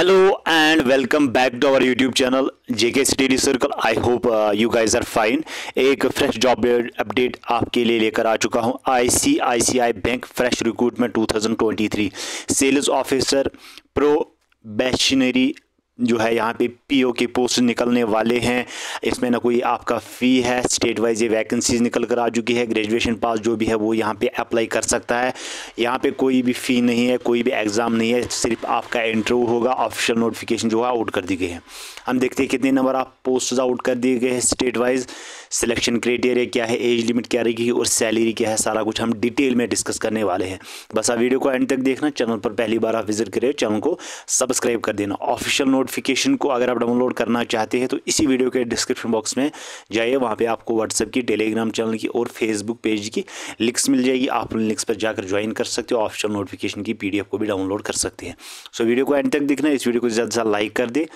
hello and welcome back to our YouTube channel JK study circle I hope you guys are fine एक fresh job update आपके लिए लेकर आ चुका हूं ICICI bank fresh recruitment 2023 sales officer probationary जो है यहाँ पे पीओ के पोस्ट निकलने वाले हैं इसमें ना कोई आपका फ़ी है स्टेट वाइज ये वैकेंसीज निकल कर आ चुकी है ग्रेजुएशन पास जो भी है वो यहाँ पे अप्लाई कर सकता है यहाँ पे कोई भी फ़ी नहीं है कोई भी एग्ज़ाम नहीं है सिर्फ आपका इंटरव्यू होगा ऑफिशियल नोटिफिकेशन जो है आउट कर दी गई है हम देखते हैं कितने नंबर आप पोस्ट आउट कर दिए गए हैं स्टेट वाइज सिलेक्शन क्राइटेरिया क्या है एज लिमिट क्या रहेगी और सैलरी क्या है सारा कुछ हम डिटेल में डिस्कस करने वाले हैं बस आप वीडियो को एंड तक देखना चैनल पर पहली बार आप विजिट करें चैनल को सब्सक्राइब कर देना ऑफिशियल नोट नोटिफिकेशन को अगर आप डाउनलोड करना चाहते हैं तो इसी वीडियो के डिस्क्रिप्शन बॉक्स में जाइए वहाँ पे आपको व्हाट्सअप की टेलीग्राम चैनल की और फेसबुक पेज की लिंक्स मिल जाएगी आप उन लिंक्स पर जाकर ज्वाइन कर सकते हो ऑफिशियल नोटिफिकेशन की पी को भी डाउनलोड कर सकते हैं सो वीडियो को एंड तक देखना इस वीडियो को ज़्यादा से लाइक कर दे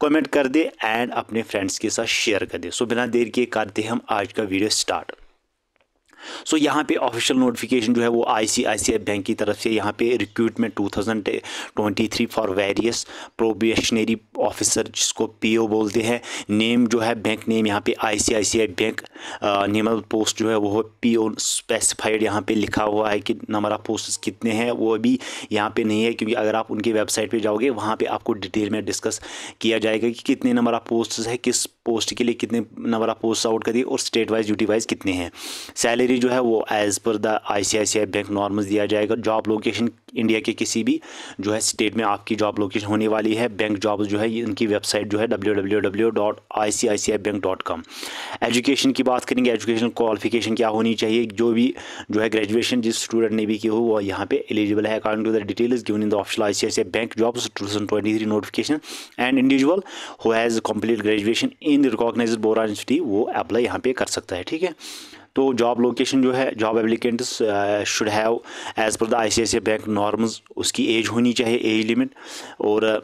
कमेंट कर दे एंड अपने फ्रेंड्स के साथ शेयर कर दे सो बिना देर के करते हम आज का वीडियो स्टार्ट सो so, यहाँ पे ऑफिशियल नोटिफिकेशन जो है वो आईसीआईसीआई बैंक की तरफ से यहाँ पे recruitment 2023 for various probationary officer जिसको पीओ बोलते हैं नेम जो है बैंक नेम यहाँ पे आईसीआईसीआई बैंक नेमल पोस्ट जो है वो ओ स्पेसिफाइड यहाँ पर लिखा हुआ है कि नंबर ऑफ पोस्ट कितने हैं वो अभी यहाँ पर नहीं है क्योंकि अगर आप उनकी वेबसाइट पर जाओगे वहाँ पर आपको डिटेल में डिस्कस किया जाएगा कि कितने नंबर ऑफ पोस्ट है किस पोस्ट के लिए कितने नंबर ऑफ पोस्ट आउट करिए और स्टेट वाइज ड्यूटी वाइज कितने हैं सैलरी जो है वो as per the ICICI bank normal दिया जाएगा जॉब लोकेशन इंडिया के किसी भी जो है स्टेट में आपकी जॉब लोकेशन होने वाली है बैंक जॉब्स जो है इनकी वेबसाइट जो है W W W dot I C I C I bank dot com education की बात करेंगे एजुकेशन क्वालिफिकेशन क्या होनी चाहिए जो भी जो है ग्रेजुएशन जिस स्टूडेंट ने भी की हो वो यहाँ पे एलिजिबल है according to the detail given in the official I C I C I bank jobs two thousand twenty three notification and individual who has complete graduation in recognise board university वो apply यहाँ पे कर सकता है ठीक है तो job location जो है job applicants should have as per the I bank norms उसकी एज होनी चाहिए एज लिमिट और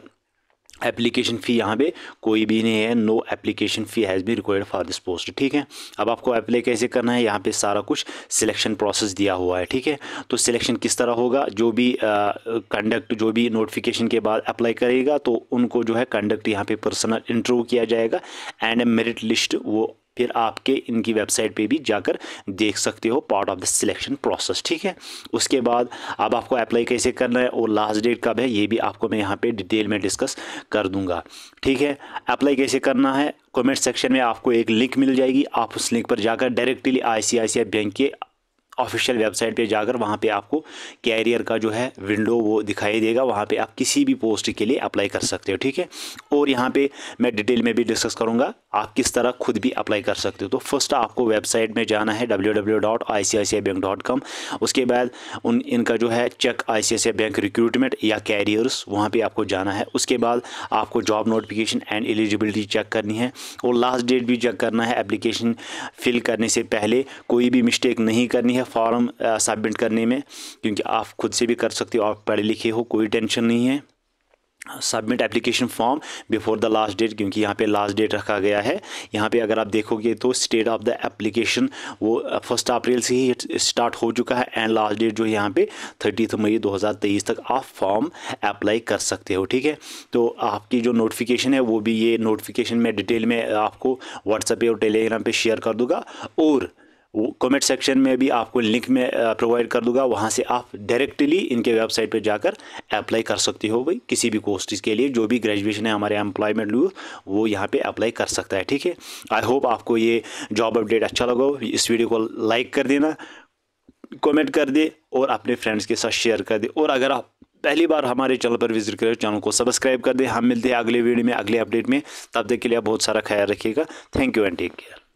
एप्लीकेशन uh, फ़ी यहाँ पे कोई भी नहीं है no application fee has be required for this post ठीक है अब आपको अप्लाई कैसे करना है यहाँ पे सारा कुछ सिलेक्शन प्रोसेस दिया हुआ है ठीक है तो सिलेक्शन किस तरह होगा जो भी कंडक्ट uh, जो भी नोटिफिकेशन के बाद अप्लाई करेगा तो उनको जो है कंडक्ट यहाँ पे पर्सनल इंटरव्यू किया जाएगा एंड मेरिट लिस्ट वो फिर आपके इनकी वेबसाइट पे भी जाकर देख सकते हो part of the selection process ठीक है उसके बाद अब आपको अप्लाई कैसे करना है और लास्ट डेट कब है ये भी आपको मैं यहाँ पे डिटेल में डिस्कस कर दूंगा ठीक है अप्लाई कैसे करना है कमेंट सेक्शन में आपको एक लिंक मिल जाएगी आप उस लिंक पर जाकर डायरेक्टली आई बैंक के ऑफिशियल वेबसाइट पे जाकर वहाँ पे आपको कैरियर का जो है विंडो वो दिखाई देगा वहाँ पे आप किसी भी पोस्ट के लिए अप्लाई कर सकते हो ठीक है और यहाँ पे मैं डिटेल में भी डिस्कस करूँगा आप किस तरह खुद भी अप्लाई कर सकते हो तो फर्स्ट आपको वेबसाइट में जाना है डब्ल्यू उसके बाद उन इनका जो है चेक आई बैंक रिक्रूटमेंट या कैरियर्स वहाँ पर आपको जाना है उसके बाद आपको job notification and eligibility check करनी है और लास्ट डेट भी चेक करना है एप्लीकेशन फिल करने से पहले कोई भी मिस्टेक नहीं करनी है फॉर्म सबमिट करने में क्योंकि आप खुद से भी कर सकते हो आप पढ़े लिखे हो कोई टेंशन नहीं है submit application form before the last date क्योंकि यहाँ पे लास्ट डेट रखा गया है यहाँ पे अगर आप देखोगे तो स्टेट ऑफ द एप्लीकेशन वो फर्स्ट uh, अप्रैल से ही स्टार्ट हो चुका है एंड लास्ट डेट जो है यहाँ पे थर्टीथ मई 2023 तक आप फॉर्म अप्लाई कर सकते हो ठीक है तो आपकी जो नोटिफिकेशन है वो भी ये नोटिफिकेशन मैं डिटेल में आपको व्हाट्सएप और टेलीग्राम पर शेयर कर दूँगा और कमेंट सेक्शन में भी आपको लिंक में प्रोवाइड कर दूंगा वहाँ से आप डायरेक्टली इनके वेबसाइट पर जाकर अप्लाई कर सकते हो भाई किसी भी कोर्स के लिए जो भी ग्रेजुएशन है हमारे एम्प्लॉयमेंट लू वो यहाँ पर अप्लाई कर सकता है ठीक है आई होप आपको ये जॉब अपडेट अच्छा लगा इस वीडियो को लाइक कर देना कॉमेंट कर दे और अपने फ्रेंड्स के साथ शेयर कर दे और अगर आप पहली बार हमारे चैनल पर विजिट करें चैनल को सब्सक्राइब कर दे हम मिलते हैं अगले वीडियो में अगले अपडेट में तब तक के लिए आप बहुत सारा ख्याल रखिएगा thank you and take care